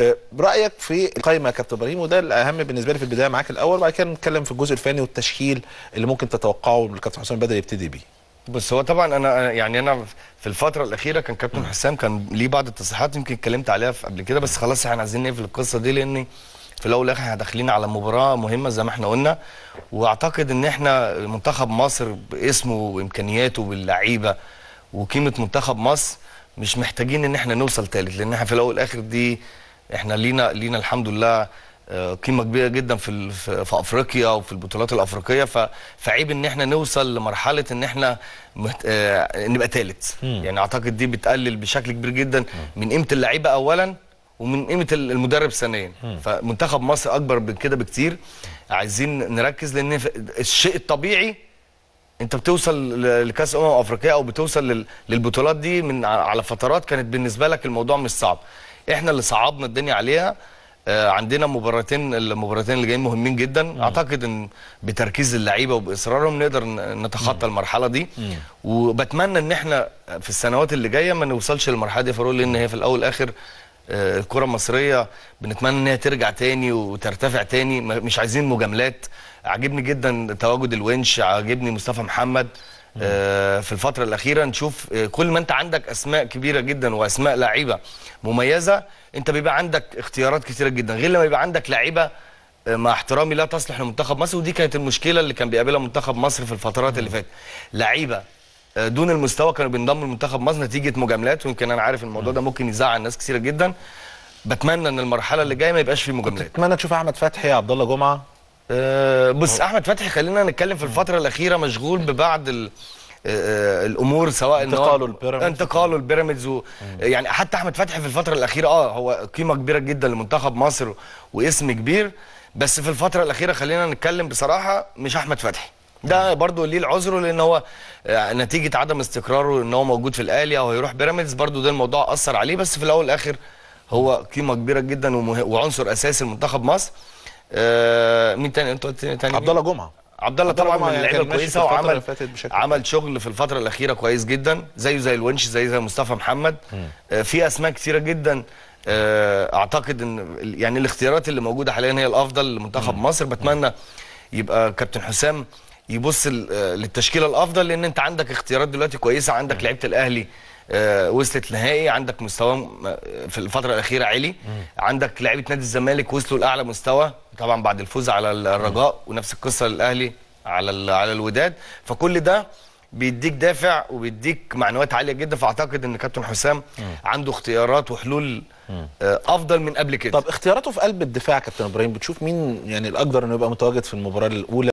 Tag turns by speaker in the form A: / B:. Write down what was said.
A: آه، برايك في القايمه يا كابتن ابراهيم وده الاهم بالنسبه لي في البدايه معاك الاول وبعد كده نتكلم في الجزء الفني والتشكيل اللي ممكن تتوقعه الكابتن حسام بدري يبتدي بيه بس هو طبعا انا يعني انا في الفتره الاخيره كان كابتن حسام كان ليه بعض التصريحات يمكن اتكلمت عليها في قبل كده بس خلاص احنا عايزين نقفل القصه دي لان في الاول والاخر احنا داخلين على مباراه مهمه زي ما احنا قلنا واعتقد ان احنا منتخب مصر باسمه وامكانياته واللعيبه وقيمه منتخب مصر مش محتاجين ان احنا نوصل ثالث لان احنا في الاول والاخر دي احنا لينا لينا الحمد لله آه، قيمه كبيره جدا في في افريقيا وفي البطولات الافريقيه فعيب ان احنا نوصل لمرحله ان احنا مهت... آه، نبقى ثالث يعني اعتقد دي بتقلل بشكل كبير جدا من قيمه اللعيبه اولا ومن قيمه المدرب ثانيا فمنتخب مصر اكبر من كده بكتير عايزين نركز لان الشيء الطبيعي انت بتوصل لكاس امم افريقيا او بتوصل للبطولات دي من على فترات كانت بالنسبه لك الموضوع مش صعب احنا اللي صعبنا الدنيا عليها آه، عندنا مباراتين المباراتين اللي جايين مهمين جدا مم. اعتقد ان بتركيز اللعيبه وباصرارهم نقدر نتخطى مم. المرحله دي مم. وبتمنى ان احنا في السنوات اللي جايه ما نوصلش للمرحله دي فاروق لان هي في الاول والاخر آه، الكره المصريه بنتمنى ان هي ترجع تاني وترتفع تاني مش عايزين مجاملات عاجبني جدا تواجد الونش عاجبني مصطفى محمد آه، في الفتره الاخيره نشوف آه، كل ما انت عندك اسماء كبيره جدا واسماء لعيبه مميزه انت بيبقى عندك اختيارات كتيره جدا غير لما يبقى عندك لعيبه آه، مع احترامي لا تصلح لمنتخب مصر ودي كانت المشكله اللي كان بيقابلها منتخب مصر في الفترات اللي فاتت لعيبه دون المستوى كانوا بينضموا لمنتخب مصر نتيجه مجاملات ويمكن انا عارف الموضوع ده ممكن يزعل ناس كثيره جدا بتمنى ان المرحله اللي جايه ما يبقاش في مجاملات اتمنى تشوف احمد فتحي عبد الله جمعه أه بص احمد فتحي خلينا نتكلم في الفتره الاخيره مشغول ببعض ال آه، آه، الامور سواء انتقاله البيراميدز انتقاله البيراميدز يعني حتى احمد فتحي في الفتره الاخيره اه هو قيمه كبيره جدا لمنتخب مصر واسم كبير بس في الفتره الاخيره خلينا نتكلم بصراحه مش احمد فتحي ده برضه ليه العذر لان هو آه، نتيجه عدم استقراره ان هو موجود في الاهلي او هيروح بيراميدز برضه ده الموضوع اثر عليه بس في الاول والاخر هو قيمه كبيره جدا وعنصر اساسي لمنتخب مصر آه، مين تاني انت تاني عبد الله جمعه عبد الله طبعا من اللعيبه الكويسه وعمل عمل شغل في الفتره الاخيره كويس جدا زيه زي الونش زيه زي مصطفى محمد آه، في اسماء كثيره جدا آه، اعتقد ان يعني الاختيارات اللي موجوده حاليا هي الافضل لمنتخب مصر بتمنى يبقى كابتن حسام يبص للتشكيله الافضل لان انت عندك اختيارات دلوقتي كويسه عندك لعيبه الاهلي آه، وصلت نهائي عندك مستوى آه، في الفتره الاخيره عالي عندك لعيبه نادي الزمالك وصلوا لاعلى مستوى طبعا بعد الفوز على الرجاء ونفس القصه للاهلي على على الوداد فكل ده بيديك دافع وبيديك معنويات عاليه جدا فاعتقد ان كابتن حسام عنده اختيارات وحلول آه، افضل من قبل كده طب اختياراته في قلب الدفاع كابتن ابراهيم بتشوف مين يعني الاقدر انه يبقى متواجد في المباراه الاولى